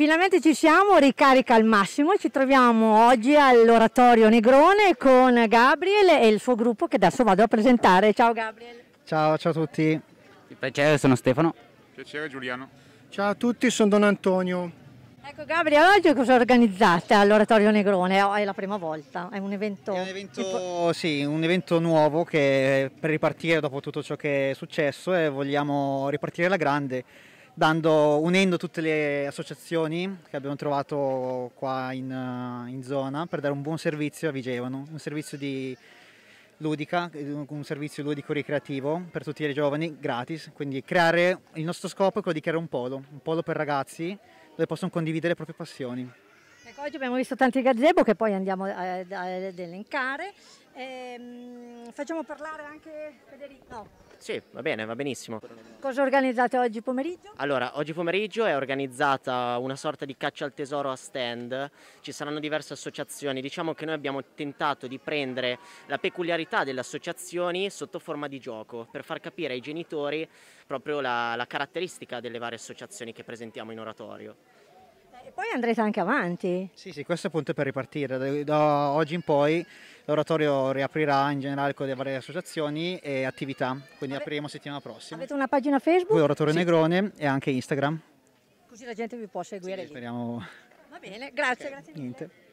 Finalmente ci siamo, ricarica al massimo, ci troviamo oggi all'oratorio Negrone con Gabriel e il suo gruppo che adesso vado a presentare. Ciao Gabriel. Ciao, ciao a tutti. piacere, sono Stefano. Piacere Giuliano. Ciao a tutti, sono Don Antonio. Ecco Gabriel, oggi cosa organizzate all'oratorio Negrone? Oh, è la prima volta, è un evento... È un evento, tipo... sì, un evento nuovo che per ripartire dopo tutto ciò che è successo e vogliamo ripartire alla grande dando, unendo tutte le associazioni che abbiamo trovato qua in, eh, in zona per dare un buon servizio a Vigevano, un servizio di ludica, un servizio ludico ricreativo per tutti i giovani, gratis. Quindi creare, il nostro scopo è quello di creare un polo, un polo per ragazzi dove possono condividere le proprie passioni. Ecco, oggi abbiamo visto tanti gazebo che poi andiamo ad elencare. Ehm, facciamo parlare anche Federico. Sì, va bene, va benissimo. Cosa organizzate oggi pomeriggio? Allora, oggi pomeriggio è organizzata una sorta di caccia al tesoro a stand, ci saranno diverse associazioni, diciamo che noi abbiamo tentato di prendere la peculiarità delle associazioni sotto forma di gioco, per far capire ai genitori proprio la, la caratteristica delle varie associazioni che presentiamo in oratorio. E poi andrete anche avanti. Sì, sì, questo è il punto per ripartire. Da oggi in poi l'oratorio riaprirà in generale con le varie associazioni e attività, quindi Ave apriremo settimana prossima. Avete una pagina Facebook? Voi Oratorio sì. Negrone e anche Instagram. Così la gente vi può seguire. Sì, speriamo. Va bene, grazie, okay. grazie mille. Niente.